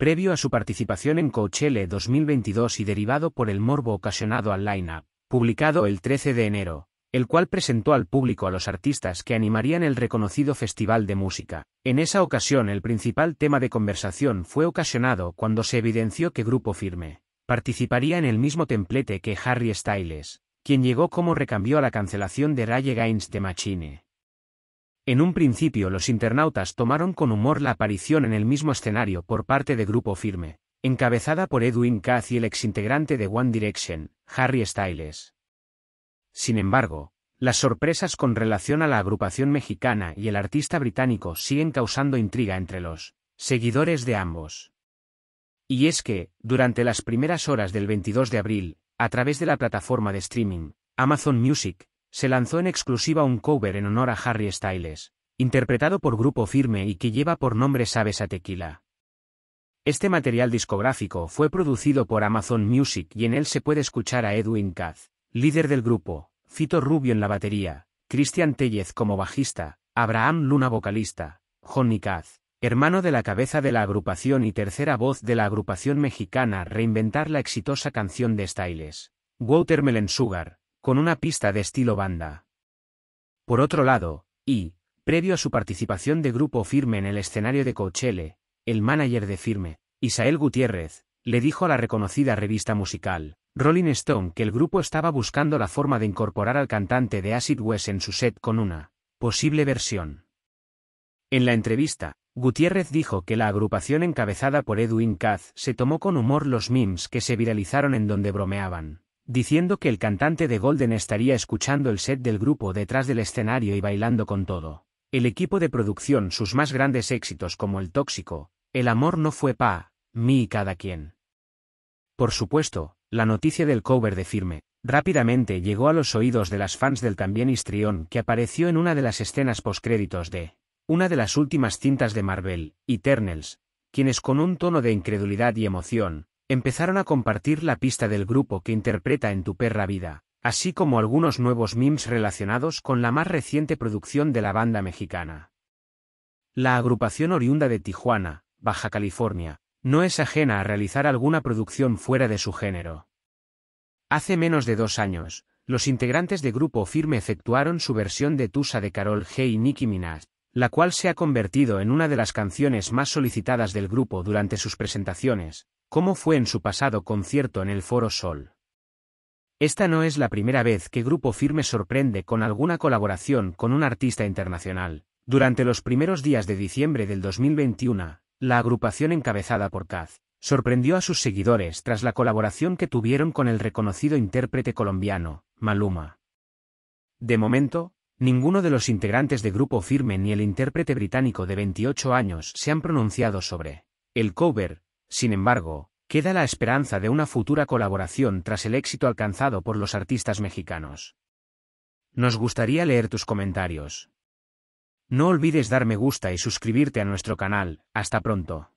Previo a su participación en Coachella 2022 y derivado por el morbo ocasionado al line-up, publicado el 13 de enero, el cual presentó al público a los artistas que animarían el reconocido festival de música. En esa ocasión el principal tema de conversación fue ocasionado cuando se evidenció que Grupo Firme participaría en el mismo templete que Harry Styles, quien llegó como recambio a la cancelación de Raye Gaines de Machine. En un principio los internautas tomaron con humor la aparición en el mismo escenario por parte de Grupo Firme, encabezada por Edwin Caz y el exintegrante de One Direction, Harry Styles. Sin embargo, las sorpresas con relación a la agrupación mexicana y el artista británico siguen causando intriga entre los seguidores de ambos. Y es que, durante las primeras horas del 22 de abril, a través de la plataforma de streaming, Amazon Music, se lanzó en exclusiva un cover en honor a Harry Styles, interpretado por Grupo Firme y que lleva por nombre Sabes a Tequila. Este material discográfico fue producido por Amazon Music y en él se puede escuchar a Edwin Caz, líder del grupo, Fito Rubio en la batería, Cristian Tellez como bajista, Abraham Luna vocalista, Johnny Caz, hermano de la cabeza de la agrupación y tercera voz de la agrupación mexicana reinventar la exitosa canción de Styles, Watermelon Sugar, con una pista de estilo banda. Por otro lado, y, previo a su participación de grupo firme en el escenario de Coachelle, el manager de firme, Isael Gutiérrez, le dijo a la reconocida revista musical, Rolling Stone, que el grupo estaba buscando la forma de incorporar al cantante de Acid West en su set con una posible versión. En la entrevista, Gutiérrez dijo que la agrupación encabezada por Edwin Caz se tomó con humor los memes que se viralizaron en donde bromeaban diciendo que el cantante de Golden estaría escuchando el set del grupo detrás del escenario y bailando con todo. El equipo de producción sus más grandes éxitos como El Tóxico, El Amor no fue pa, mí y cada quien. Por supuesto, la noticia del cover de Firme, rápidamente llegó a los oídos de las fans del también histrión que apareció en una de las escenas postcréditos de una de las últimas cintas de Marvel, Eternals, quienes con un tono de incredulidad y emoción, Empezaron a compartir la pista del grupo que interpreta En tu perra vida, así como algunos nuevos memes relacionados con la más reciente producción de la banda mexicana. La agrupación oriunda de Tijuana, Baja California, no es ajena a realizar alguna producción fuera de su género. Hace menos de dos años, los integrantes de Grupo Firme efectuaron su versión de Tusa de Carol G y Nicki Minaj, la cual se ha convertido en una de las canciones más solicitadas del grupo durante sus presentaciones, como fue en su pasado concierto en el Foro Sol. Esta no es la primera vez que Grupo Firme sorprende con alguna colaboración con un artista internacional. Durante los primeros días de diciembre del 2021, la agrupación encabezada por Kaz sorprendió a sus seguidores tras la colaboración que tuvieron con el reconocido intérprete colombiano, Maluma. De momento, Ninguno de los integrantes de Grupo Firme ni el intérprete británico de 28 años se han pronunciado sobre el cover, sin embargo, queda la esperanza de una futura colaboración tras el éxito alcanzado por los artistas mexicanos. Nos gustaría leer tus comentarios. No olvides dar me gusta y suscribirte a nuestro canal, hasta pronto.